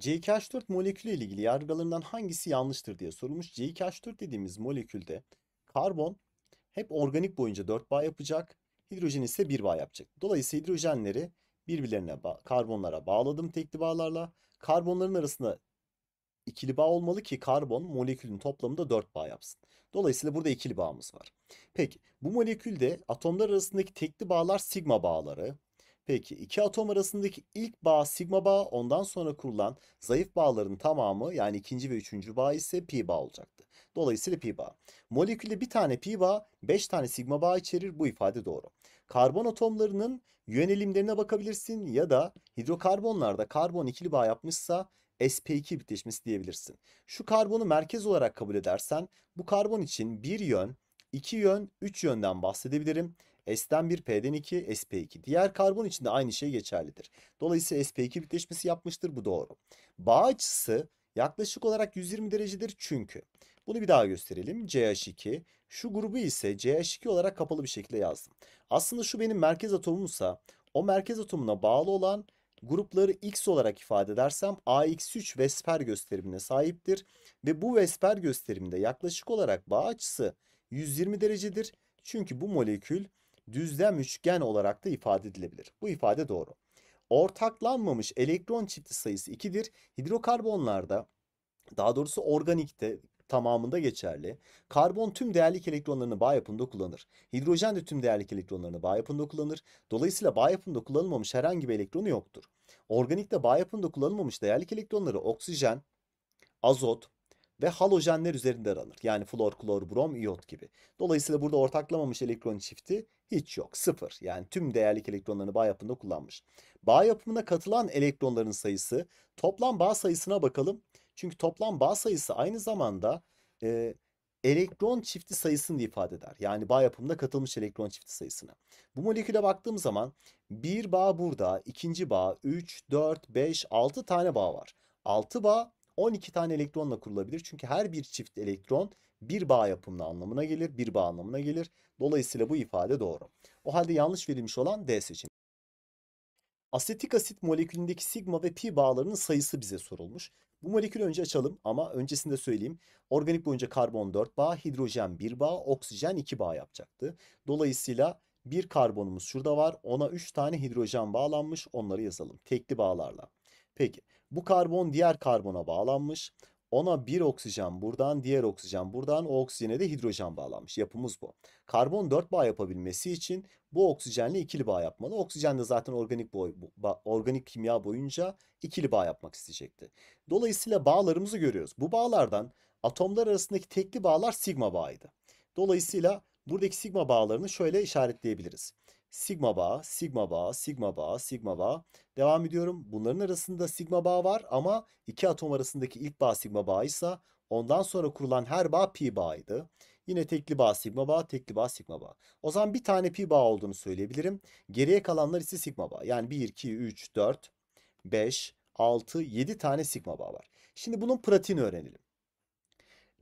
CH4 molekülü ile ilgili yargılarından hangisi yanlıştır diye sorulmuş. CH4 dediğimiz molekülde karbon hep organik boyunca 4 bağ yapacak. Hidrojen ise 1 bağ yapacak. Dolayısıyla hidrojenleri birbirlerine karbonlara bağladım tekli bağlarla. Karbonların arasında ikili bağ olmalı ki karbon molekülün toplamında 4 bağ yapsın. Dolayısıyla burada ikili bağımız var. Peki bu molekülde atomlar arasındaki tekli bağlar sigma bağları, Peki iki atom arasındaki ilk bağ sigma bağ ondan sonra kurulan zayıf bağların tamamı yani ikinci ve üçüncü bağ ise pi bağ olacaktı. Dolayısıyla pi bağ. Molekülde bir tane pi bağ 5 tane sigma bağ içerir bu ifade doğru. Karbon atomlarının yönelimlerine bakabilirsin ya da hidrokarbonlarda karbon ikili bağ yapmışsa sp2 bitişmesi diyebilirsin. Şu karbonu merkez olarak kabul edersen bu karbon için bir yön, iki yön, üç yönden bahsedebilirim. S'den 1, P'den 2, SP2. Diğer karbon için de aynı şey geçerlidir. Dolayısıyla SP2 bitleşmesi yapmıştır. Bu doğru. Bağ açısı yaklaşık olarak 120 derecedir çünkü. Bunu bir daha gösterelim. CH2. Şu grubu ise CH2 olarak kapalı bir şekilde yazdım. Aslında şu benim merkez atomumsa o merkez atomuna bağlı olan grupları X olarak ifade edersem AX3 Vesper gösterimine sahiptir. Ve bu Vesper gösteriminde yaklaşık olarak bağ açısı 120 derecedir. Çünkü bu molekül düzlem üçgen olarak da ifade edilebilir. Bu ifade doğru. Ortaklanmamış elektron çifti sayısı 2'dir. Hidrokarbonlarda daha doğrusu organikte tamamında geçerli. Karbon tüm değerli elektronlarını bağ yapımında kullanır. Hidrojen de tüm değerli elektronlarını bağ yapımında kullanır. Dolayısıyla bağ yapımında kullanılmamış herhangi bir elektronu yoktur. Organikte bağ yapımında kullanılmamış değerli elektronları oksijen, azot, ve halojenler üzerinde alır. Yani flor, klor, brom, iyot gibi. Dolayısıyla burada ortaklamamış elektron çifti hiç yok. Sıfır. Yani tüm değerlik elektronlarını bağ yapımında kullanmış. Bağ yapımına katılan elektronların sayısı toplam bağ sayısına bakalım. Çünkü toplam bağ sayısı aynı zamanda e, elektron çifti sayısını ifade eder. Yani bağ yapımında katılmış elektron çifti sayısını. Bu moleküle baktığım zaman bir bağ burada, ikinci bağ, 3, 4, 5, 6 tane bağ var. 6 bağ 12 tane elektronla kurulabilir. Çünkü her bir çift elektron bir bağ yapımına anlamına gelir, bir bağ anlamına gelir. Dolayısıyla bu ifade doğru. O halde yanlış verilmiş olan D seçeneği. Asetik asit molekülündeki sigma ve pi bağlarının sayısı bize sorulmuş. Bu molekülü önce açalım ama öncesinde söyleyeyim. Organik boyunca karbon 4 bağ, hidrojen 1 bağ, oksijen 2 bağ yapacaktı. Dolayısıyla bir karbonumuz şurada var. Ona 3 tane hidrojen bağlanmış. Onları yazalım. Tekli bağlarla. Peki bu karbon diğer karbona bağlanmış. Ona bir oksijen buradan, diğer oksijen buradan, o oksijene de hidrojen bağlanmış. Yapımız bu. Karbon 4 bağ yapabilmesi için bu oksijenle ikili bağ yapmalı. Oksijen de zaten organik boy, organik kimya boyunca ikili bağ yapmak isteyecekti. Dolayısıyla bağlarımızı görüyoruz. Bu bağlardan atomlar arasındaki tekli bağlar sigma bağıydı. Dolayısıyla buradaki sigma bağlarını şöyle işaretleyebiliriz sigma bağ, sigma bağ, sigma bağ, sigma bağ. Devam ediyorum. Bunların arasında sigma bağ var ama iki atom arasındaki ilk bağ sigma bağıysa ondan sonra kurulan her bağ pi bağıydı. Yine tekli bağ sigma bağ, tekli bağ sigma bağ. O zaman bir tane pi bağ olduğunu söyleyebilirim. Geriye kalanlar ise sigma bağ. Yani 1, 2, 3, 4, 5, 6, 7 tane sigma bağ var. Şimdi bunun pratiğini öğrenelim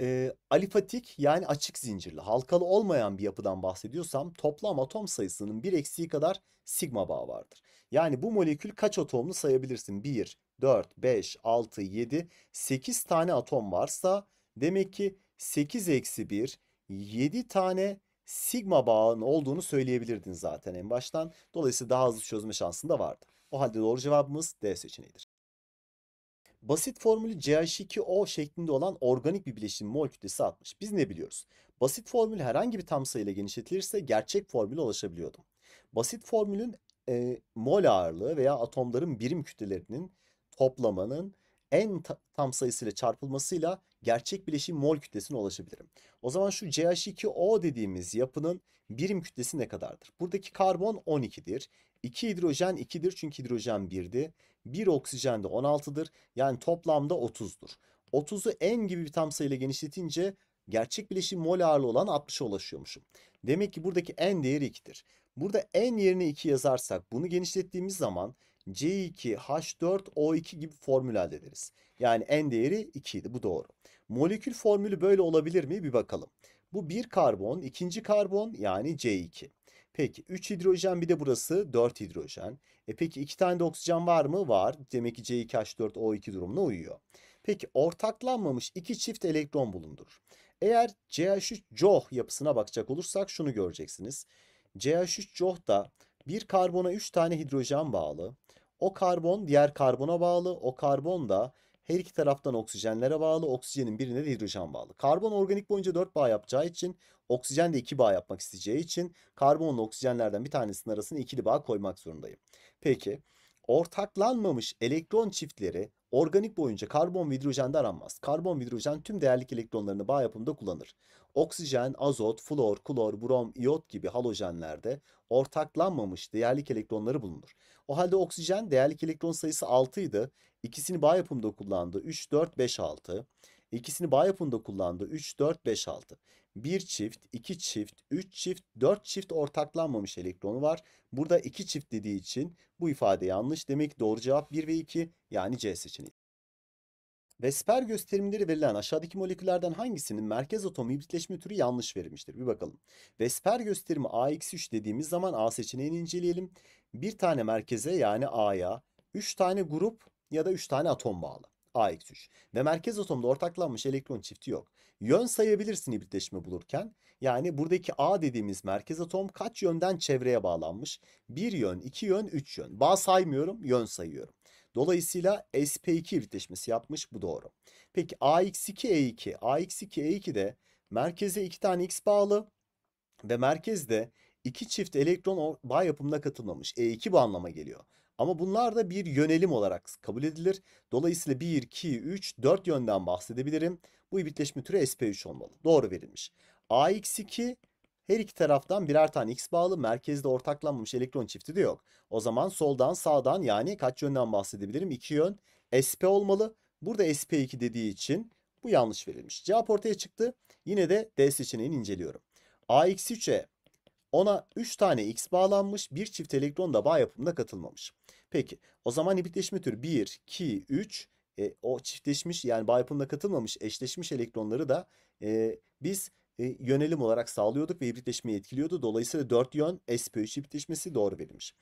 e, alifatik yani açık zincirli halkalı olmayan bir yapıdan bahsediyorsam toplam atom sayısının bir eksiği kadar sigma bağı vardır. Yani bu molekül kaç atomlu sayabilirsin? 1, 4, 5, 6, 7, 8 tane atom varsa demek ki 8 eksi 1, 7 tane sigma bağın olduğunu söyleyebilirdin zaten en baştan. Dolayısıyla daha hızlı çözme şansın da vardı. O halde doğru cevabımız D seçeneğidir. Basit formülü CH2O şeklinde olan organik bir bileşimin mol kütlesi 60. Biz ne biliyoruz? Basit formül herhangi bir tam sayıyla genişletilirse gerçek formüle ulaşabiliyordum. Basit formülün e, mol ağırlığı veya atomların birim kütlelerinin toplamanın en ta tam sayısıyla çarpılmasıyla gerçek bileşim mol kütlesine ulaşabilirim. O zaman şu CH2O dediğimiz yapının birim kütlesi ne kadardır? Buradaki karbon 12'dir. 2 hidrojen 2'dir çünkü hidrojen 1'di. 1 oksijen de 16'dır. Yani toplamda 30'dur. 30'u n gibi bir tam sayıyla genişletince gerçek bileşim mol ağırlığı olan 60'a ulaşıyormuşum. Demek ki buradaki n değeri 2'dir. Burada n yerine 2 yazarsak bunu genişlettiğimiz zaman C2H4O2 gibi formül elde ederiz. Yani n değeri 2 bu doğru. Molekül formülü böyle olabilir mi bir bakalım. Bu bir karbon, ikinci karbon yani C2. Peki 3 hidrojen bir de burası 4 hidrojen. E peki 2 tane de oksijen var mı? Var. Demek ki C2H4O2 durumuna uyuyor. Peki ortaklanmamış iki çift elektron bulundur. Eğer CH3 COH yapısına bakacak olursak şunu göreceksiniz. CH3 da bir karbona 3 tane hidrojen bağlı. O karbon diğer karbona bağlı. O karbon da her iki taraftan oksijenlere bağlı. Oksijenin birine de hidrojen bağlı. Karbon organik boyunca 4 bağ yapacağı için Oksijen de iki bağ yapmak isteyeceği için karbonlu oksijenlerden bir tanesinin arasına ikili bağ koymak zorundayım. Peki ortaklanmamış elektron çiftleri organik boyunca karbon ve hidrojende aranmaz. Karbon ve hidrojen tüm değerlik elektronlarını bağ yapımında kullanır. Oksijen, azot, flor, klor, brom, iot gibi halojenlerde ortaklanmamış değerlik elektronları bulunur. O halde oksijen değerlik elektron sayısı 6 idi. İkisini bağ yapımında kullandı. 3, 4, 5, 6. İkisini bağ yapımında kullandı. 3, 4, 5, 6. 1 çift, 2 çift, 3 çift, 4 çift ortaklanmamış elektronu var. Burada 2 çift dediği için bu ifade yanlış. Demek doğru cevap 1 ve 2 yani C seçeneği. Vesper gösterimleri verilen aşağıdaki moleküllerden hangisinin merkez atomu hibritleşme türü yanlış verilmiştir? Bir bakalım. Vesper gösterimi ax 3 dediğimiz zaman A seçeneğini inceleyelim. Bir tane merkeze yani A'ya 3 tane grup ya da 3 tane atom bağlı. A-3 ve merkez atomda ortaklanmış elektron çifti yok. Yön sayabilirsin hibritleşme bulurken. Yani buradaki A dediğimiz merkez atom kaç yönden çevreye bağlanmış? Bir yön, iki yön, üç yön. Bağ saymıyorum, yön sayıyorum. Dolayısıyla SP2 hibritleşmesi yapmış bu doğru. Peki AX2E2, e AX2E2 e de merkeze iki tane X bağlı ve merkezde iki çift elektron bağ yapımına katılmamış. E2 bu anlama geliyor. Ama bunlar da bir yönelim olarak kabul edilir. Dolayısıyla 1, 2, 3, 4 yönden bahsedebilirim. Bu bitleşme türü sp3 olmalı. Doğru verilmiş. AX2 her iki taraftan birer tane X bağlı merkezde ortaklanmamış elektron çifti de yok. O zaman soldan sağdan yani kaç yönden bahsedebilirim? 2 yön SP olmalı. Burada SP2 dediği için bu yanlış verilmiş. Cevap ortaya çıktı. Yine de D seçeneğini inceliyorum. AX3'e ona 3 tane X bağlanmış, bir çift elektron da bağ yapımına katılmamış. Peki o zaman nibitleşme türü 1, 2, 3 e, o çiftleşmiş yani bağ yapımına katılmamış eşleşmiş elektronları da e, biz e, yönelim olarak sağlıyorduk ve hibritleşmeyi etkiliyordu. Dolayısıyla 4 yön SP3 hibritleşmesi doğru verilmiş.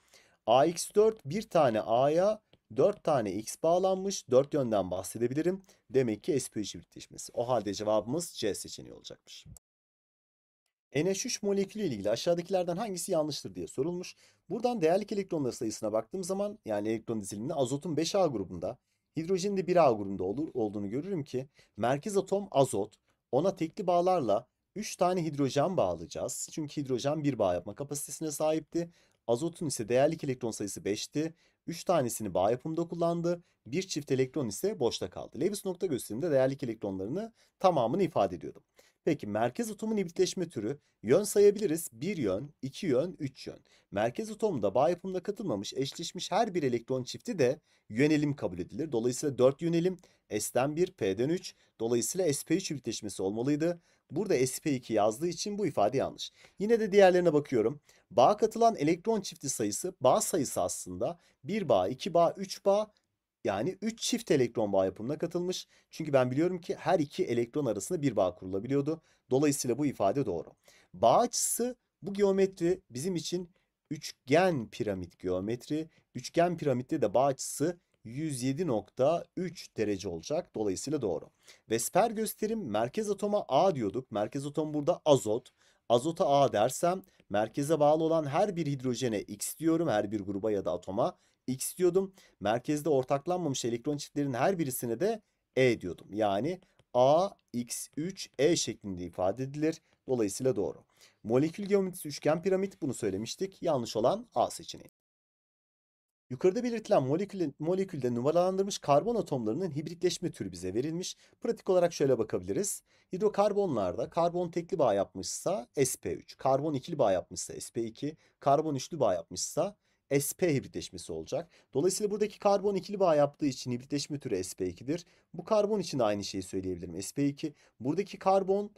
AX4 bir tane A'ya 4 tane X bağlanmış. 4 yönden bahsedebilirim. Demek ki SP3 hibritleşmesi. O halde cevabımız C seçeneği olacakmış. NH3 molekülü ile ilgili aşağıdakilerden hangisi yanlıştır diye sorulmuş. Buradan değerlik elektronları sayısına baktığım zaman yani elektron diziliminde azotun 5A grubunda, hidrojenin de 1A grubunda olur, olduğunu görürüm ki merkez atom azot, ona tekli bağlarla 3 tane hidrojen bağlayacağız. Çünkü hidrojen bir bağ yapma kapasitesine sahipti. Azotun ise değerlik elektron sayısı 5'ti. 3 tanesini bağ yapımında kullandı. Bir çift elektron ise boşta kaldı. Lewis nokta gösterimde değerlik elektronlarını tamamını ifade ediyordum. Peki merkez atomun ibitleşme türü yön sayabiliriz. Bir yön, iki yön, üç yön. Merkez atomda bağ yapımına katılmamış eşleşmiş her bir elektron çifti de yönelim kabul edilir. Dolayısıyla 4 yönelim S'den 1, P'den 3. Dolayısıyla SP3 ibitleşmesi olmalıydı. Burada SP2 yazdığı için bu ifade yanlış. Yine de diğerlerine bakıyorum. bağ katılan elektron çifti sayısı bağ sayısı aslında. 1 bağ, 2 bağ, 3 bağ yani 3 çift elektron bağ yapımına katılmış. Çünkü ben biliyorum ki her iki elektron arasında bir bağ kurulabiliyordu. Dolayısıyla bu ifade doğru. Bağ açısı bu geometri bizim için üçgen piramit geometri. Üçgen piramitte de bağ açısı 107.3 derece olacak. Dolayısıyla doğru. Vesper gösterim merkez atoma A diyorduk. Merkez atom burada azot. Azota A dersem merkeze bağlı olan her bir hidrojene X diyorum her bir gruba ya da atoma. X diyordum. Merkezde ortaklanmamış elektron çiftlerin her birisine de E diyordum. Yani A, X3, E şeklinde ifade edilir. Dolayısıyla doğru. Molekül geometrisi üçgen piramit bunu söylemiştik. Yanlış olan A seçeneği. Yukarıda belirtilen molekül, molekülde numaralandırmış karbon atomlarının hibritleşme türü bize verilmiş. Pratik olarak şöyle bakabiliriz. Hidrokarbonlarda karbon tekli bağ yapmışsa SP3, karbon ikili bağ yapmışsa SP2, karbon üçlü bağ yapmışsa SP hibritleşmesi olacak. Dolayısıyla buradaki karbon ikili bağ yaptığı için hibritleşme türü SP2'dir. Bu karbon için de aynı şeyi söyleyebilirim. SP2 buradaki karbon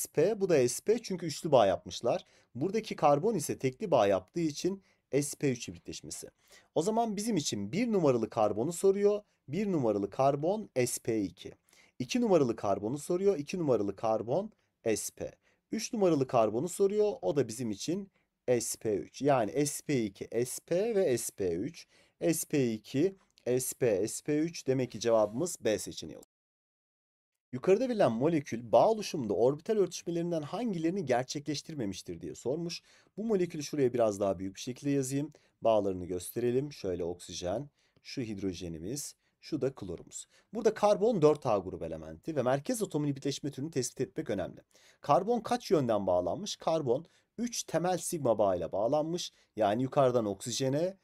SP bu da SP çünkü üçlü bağ yapmışlar. Buradaki karbon ise tekli bağ yaptığı için SP3 hibritleşmesi. O zaman bizim için bir numaralı karbonu soruyor. Bir numaralı karbon SP2. İki numaralı karbonu soruyor. İki numaralı karbon SP. Üç numaralı karbonu soruyor. O da bizim için SP3. Yani SP2, SP ve SP3. SP2, SP, SP3 demek ki cevabımız B seçeneği olur. Yukarıda verilen molekül bağ oluşumda orbital örtüşmelerinden hangilerini gerçekleştirmemiştir diye sormuş. Bu molekülü şuraya biraz daha büyük bir şekilde yazayım. Bağlarını gösterelim. Şöyle oksijen, şu hidrojenimiz, şu da klorumuz. Burada karbon 4A grubu elementi ve merkez atomun birleşme türünü tespit etmek önemli. Karbon kaç yönden bağlanmış? Karbon 3 temel sigma bağıyla bağlanmış. Yani yukarıdan oksijene,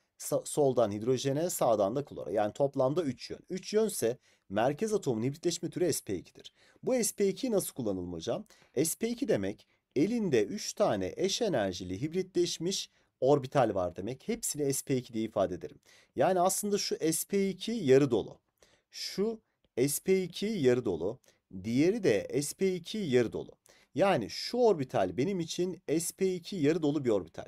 soldan hidrojene, sağdan da klora. Yani toplamda 3 yön. 3 yönse merkez atomun hibritleşme türü sp2'dir. Bu sp2 nasıl kullanılma hocam? sp2 demek elinde 3 tane eş enerjili hibritleşmiş orbital var demek. Hepsini sp2 diye ifade ederim. Yani aslında şu sp2 yarı dolu. Şu sp2 yarı dolu. Diğeri de sp2 yarı dolu. Yani şu orbital benim için sp2 yarı dolu bir orbital.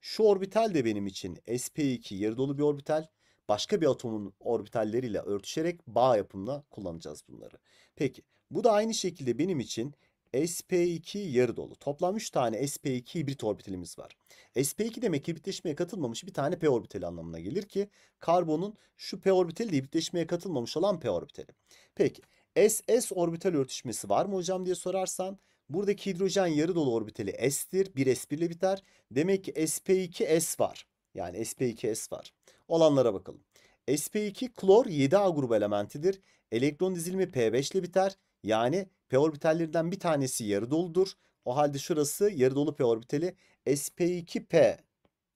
Şu orbital de benim için sp2 yarı dolu bir orbital. Başka bir atomun orbitalleriyle örtüşerek bağ yapımına kullanacağız bunları. Peki bu da aynı şekilde benim için sp2 yarı dolu. Toplam 3 tane sp2 hibrit orbitalimiz var. sp2 demek hibritleşmeye katılmamış bir tane p orbitali anlamına gelir ki karbonun şu p orbitali de hibritleşmeye katılmamış olan p orbitali. Peki SS orbital örtüşmesi var mı hocam diye sorarsan Buradaki hidrojen yarı dolu orbitali S'tir. 1 S1 ile biter. Demek ki SP2S var. Yani SP2S var. Olanlara bakalım. SP2 klor 7A grubu elementidir. Elektron dizilimi P5 ile biter. Yani P orbitallerinden bir tanesi yarı doludur. O halde şurası yarı dolu P orbitali SP2P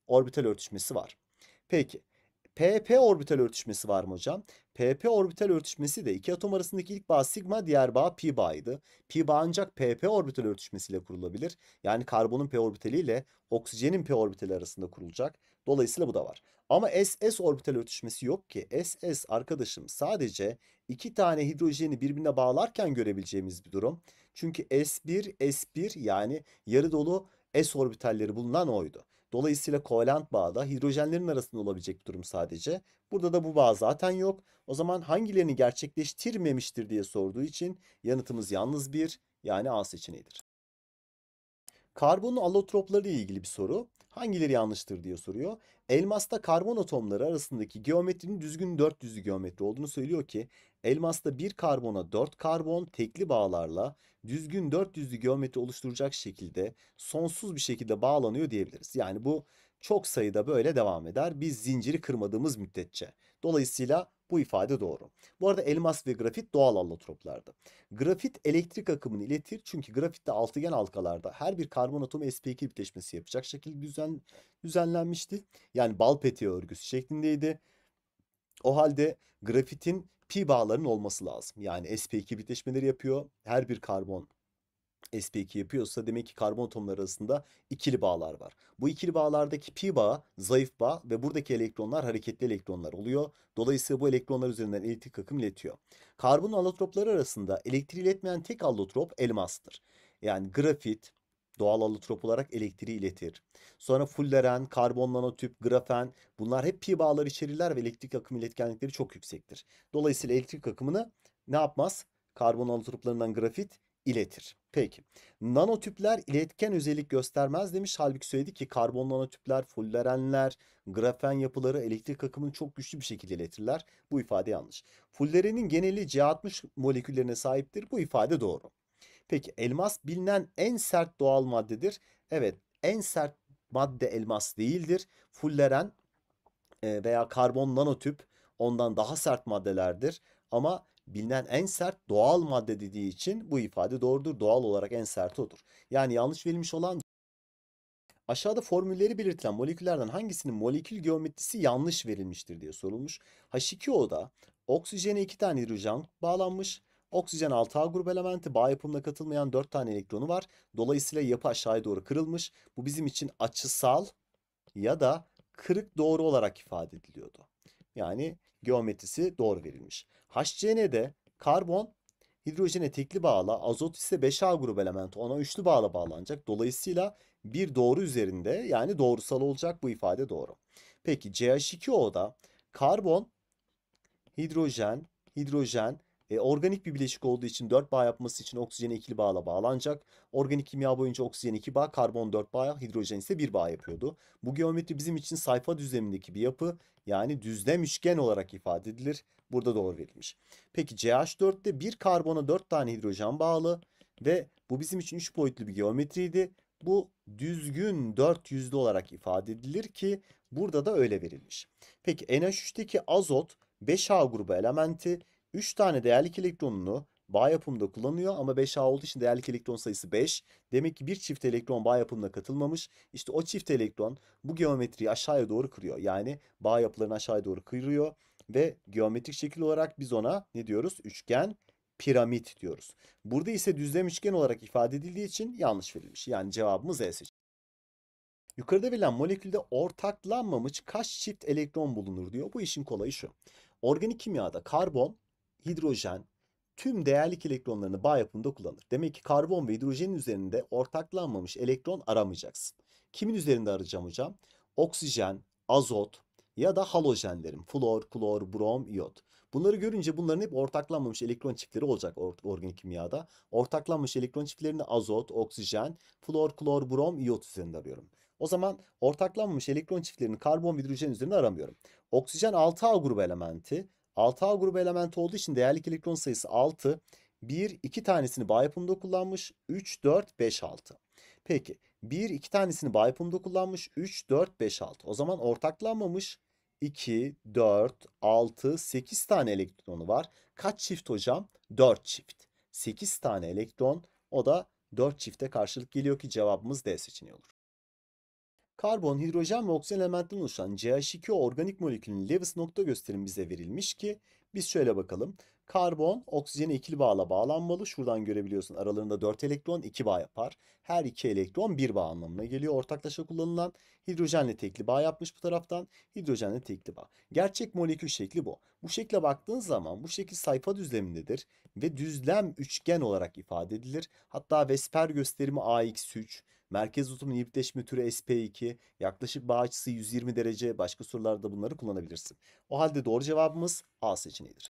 orbital örtüşmesi var. Peki PP orbital örtüşmesi var mı hocam? PP orbital örtüşmesi de iki atom arasındaki ilk bağ sigma diğer bağ pi bağıydı. Pi bağ ancak PP orbital örtüşmesiyle kurulabilir. Yani karbonun p orbitali oksijenin p orbitali arasında kurulacak. Dolayısıyla bu da var. Ama SS orbital örtüşmesi yok ki. SS arkadaşım sadece iki tane hidrojeni birbirine bağlarken görebileceğimiz bir durum. Çünkü S1, S1 yani yarı dolu S orbitalleri bulunan oydu. Dolayısıyla kovalent bağda hidrojenlerin arasında olabilecek bir durum sadece. Burada da bu bağ zaten yok. O zaman hangilerini gerçekleştirmemiştir diye sorduğu için yanıtımız yalnız bir yani A seçeneğidir. Karbonun allotropları ile ilgili bir soru hangileri yanlıştır diye soruyor. Elmasta karbon atomları arasındaki geometrinin düzgün dört düzlü geometri olduğunu söylüyor ki elmasta bir karbona dört karbon tekli bağlarla düzgün dört düzlü geometri oluşturacak şekilde sonsuz bir şekilde bağlanıyor diyebiliriz. Yani bu çok sayıda böyle devam eder. Biz zinciri kırmadığımız müddetçe. Dolayısıyla bu ifade doğru. Bu arada elmas ve grafit doğal allotroplardı. Grafit elektrik akımını iletir çünkü grafitte altıgen halkalarda her bir karbon atomu sp2 bileşmesi yapacak şekilde düzen, düzenlenmişti. Yani bal peteği örgüsü şeklindeydi. O halde grafitin pi bağlarının olması lazım. Yani sp2 bitleşmeleri yapıyor. Her bir karbon sp2 yapıyorsa demek ki karbon atomları arasında ikili bağlar var. Bu ikili bağlardaki pi bağı zayıf bağ ve buradaki elektronlar hareketli elektronlar oluyor. Dolayısıyla bu elektronlar üzerinden elektrik akım iletiyor. Karbon allotropları arasında elektriği iletmeyen tek allotrop elmastır. Yani grafit, doğal allotrop olarak elektriği iletir. Sonra fulleren, karbon nanotüp, grafen bunlar hep pi bağları içerirler ve elektrik akım iletkenlikleri çok yüksektir. Dolayısıyla elektrik akımını ne yapmaz? Karbon allotroplarından grafit iletir. Peki. Nanotüpler iletken özellik göstermez demiş. Halbuki söyledi ki karbon nanotüpler, fullerenler, grafen yapıları elektrik akımını çok güçlü bir şekilde iletirler. Bu ifade yanlış. Fullerenin geneli C60 moleküllerine sahiptir. Bu ifade doğru. Peki elmas bilinen en sert doğal maddedir. Evet en sert madde elmas değildir. Fulleren e, veya karbon nanotüp ondan daha sert maddelerdir. Ama bilinen en sert doğal madde dediği için bu ifade doğrudur. Doğal olarak en sert odur. Yani yanlış verilmiş olan Aşağıda formülleri belirtilen moleküllerden hangisinin molekül geometrisi yanlış verilmiştir diye sorulmuş. H2O'da oksijene 2 tane hidrojen bağlanmış. Oksijen 6A grup elementi bağ yapımına katılmayan 4 tane elektronu var. Dolayısıyla yapı aşağıya doğru kırılmış. Bu bizim için açısal ya da kırık doğru olarak ifade ediliyordu. Yani geometrisi doğru verilmiş. HCN'de karbon hidrojene tekli bağla, azot ise 5A grup elementi ona üçlü bağla bağlanacak. Dolayısıyla bir doğru üzerinde yani doğrusal olacak bu ifade doğru. Peki CH2O'da karbon, hidrojen, hidrojen, e, organik bir bileşik olduğu için 4 bağ yapması için oksijen ikili bağla bağlanacak. Organik kimya boyunca oksijen 2 bağ, karbon 4 bağ, hidrojen ise 1 bağ yapıyordu. Bu geometri bizim için sayfa düzlemindeki bir yapı yani düzlem üçgen olarak ifade edilir. Burada doğru verilmiş. Peki CH4'te 1 karbona 4 tane hidrojen bağlı ve bu bizim için 3 boyutlu bir geometriydi. Bu düzgün 4 yüzlü olarak ifade edilir ki burada da öyle verilmiş. Peki NH3'teki azot 5A grubu elementi 3 tane değerli elektronunu bağ yapımında kullanıyor ama 5A olduğu için değerli elektron sayısı 5. Demek ki bir çift elektron bağ yapımına katılmamış. İşte o çift elektron bu geometriyi aşağıya doğru kırıyor. Yani bağ yapılarını aşağıya doğru kırıyor ve geometrik şekil olarak biz ona ne diyoruz? Üçgen piramit diyoruz. Burada ise düzlem üçgen olarak ifade edildiği için yanlış verilmiş. Yani cevabımız E seçeneği. Yukarıda verilen molekülde ortaklanmamış kaç çift elektron bulunur diyor. Bu işin kolayı şu. Organik kimyada karbon hidrojen tüm değerlik elektronlarını bağ yapımında kullanır. Demek ki karbon ve hidrojenin üzerinde ortaklanmamış elektron aramayacaksın. Kimin üzerinde arayacağım hocam? Oksijen, azot ya da halojenlerim. Flor, klor, brom, iot. Bunları görünce bunların hep ortaklanmamış elektron çiftleri olacak or organik kimyada. Ortaklanmış elektron çiftlerini azot, oksijen, flor, klor, brom, iot üzerinde arıyorum. O zaman ortaklanmamış elektron çiftlerini karbon ve hidrojen üzerinde aramıyorum. Oksijen 6A grubu elementi, 6A grubu element olduğu için değerli elektron sayısı 6. 1, 2 tanesini bağ yapımında kullanmış. 3, 4, 5, 6. Peki 1, 2 tanesini bağ yapımında kullanmış. 3, 4, 5, 6. O zaman ortaklanmamış 2, 4, 6, 8 tane elektronu var. Kaç çift hocam? 4 çift. 8 tane elektron o da 4 çifte karşılık geliyor ki cevabımız D seçeneği olur. Karbon, hidrojen ve oksijen elementinden oluşan CH2 o organik molekülün Lewis nokta gösterimi bize verilmiş ki biz şöyle bakalım. Karbon oksijene ikili bağla bağlanmalı. Şuradan görebiliyorsun aralarında 4 elektron 2 bağ yapar. Her 2 elektron 1 bağ anlamına geliyor. Ortaklaşa kullanılan hidrojenle tekli bağ yapmış bu taraftan. Hidrojenle tekli bağ. Gerçek molekül şekli bu. Bu şekle baktığın zaman bu şekil sayfa düzlemindedir. Ve düzlem üçgen olarak ifade edilir. Hatta Vesper gösterimi AX3, Merkez uzun nibitleşme türü SP2, yaklaşık bağ açısı 120 derece başka sorularda bunları kullanabilirsin. O halde doğru cevabımız A seçeneğidir.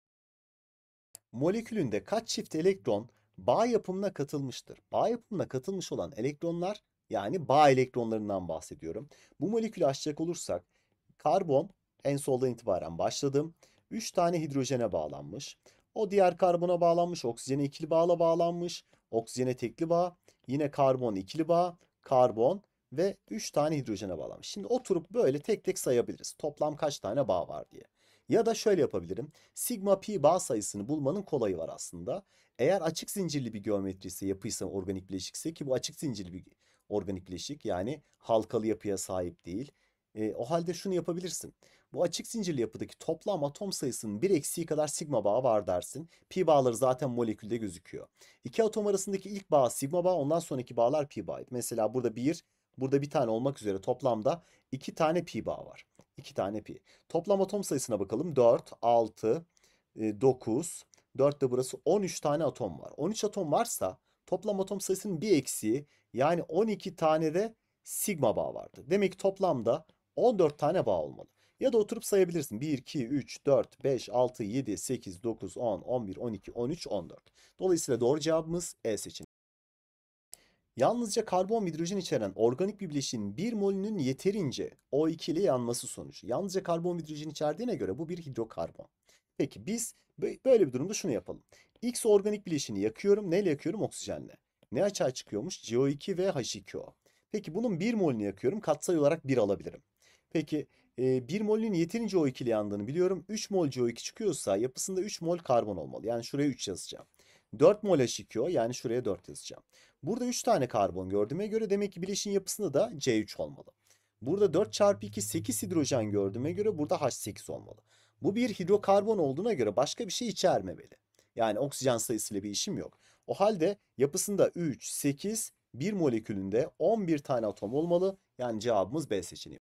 Molekülünde kaç çift elektron bağ yapımına katılmıştır? Bağ yapımına katılmış olan elektronlar yani bağ elektronlarından bahsediyorum. Bu molekülü açacak olursak karbon en solda itibaren başladım. 3 tane hidrojene bağlanmış. O diğer karbona bağlanmış, oksijene ikili bağla bağlanmış, oksijene tekli bağ, Yine karbon ikili bağ, karbon ve 3 tane hidrojene bağlamış. Şimdi oturup böyle tek tek sayabiliriz. Toplam kaç tane bağ var diye. Ya da şöyle yapabilirim. Sigma pi bağ sayısını bulmanın kolayı var aslında. Eğer açık zincirli bir geometri ise yapıysa organik bileşikse ki bu açık zincirli bir organik bileşik yani halkalı yapıya sahip değil. E, o halde şunu yapabilirsin. Bu açık zincirli yapıdaki toplam atom sayısının bir eksiği kadar sigma bağı var dersin. Pi bağları zaten molekülde gözüküyor. İki atom arasındaki ilk bağ sigma bağı ondan sonraki bağlar pi bağı. Mesela burada bir, burada bir tane olmak üzere toplamda iki tane pi bağ var. İki tane pi. Toplam atom sayısına bakalım. 4, 6, 9, 4 de burası 13 tane atom var. 13 atom varsa toplam atom sayısının bir eksiği yani 12 tane de sigma bağı vardı. Demek ki toplamda 14 tane bağ olmalı. Ya da oturup sayabilirsin. 1, 2, 3, 4, 5, 6, 7, 8, 9, 10, 11, 12, 13, 14. Dolayısıyla doğru cevabımız E seçeneği. Yalnızca karbon hidrojen içeren organik bir bileşiğin bir molünün yeterince O2 ile yanması sonucu. Yalnızca karbon hidrojen içerdiğine göre bu bir hidrokarbon. Peki biz böyle bir durumda şunu yapalım. X organik bileşini yakıyorum. Neyle yakıyorum? Oksijenle. Ne açığa çıkıyormuş? CO2 ve H2O. Peki bunun bir molünü yakıyorum. Katsayı olarak 1 alabilirim. Peki e, 1 molün yeterince O2 ile yandığını biliyorum. 3 mol CO2 çıkıyorsa yapısında 3 mol karbon olmalı. Yani şuraya 3 yazacağım. 4 mol H2O yani şuraya 4 yazacağım. Burada 3 tane karbon gördüğüme göre demek ki bileşin yapısında da C3 olmalı. Burada 4 çarpı 2 8 hidrojen gördüğüme göre burada H8 olmalı. Bu bir hidrokarbon olduğuna göre başka bir şey içermemeli. Yani oksijen sayısıyla bir işim yok. O halde yapısında 3, 8, bir molekülünde 11 tane atom olmalı. Yani cevabımız B seçeneği.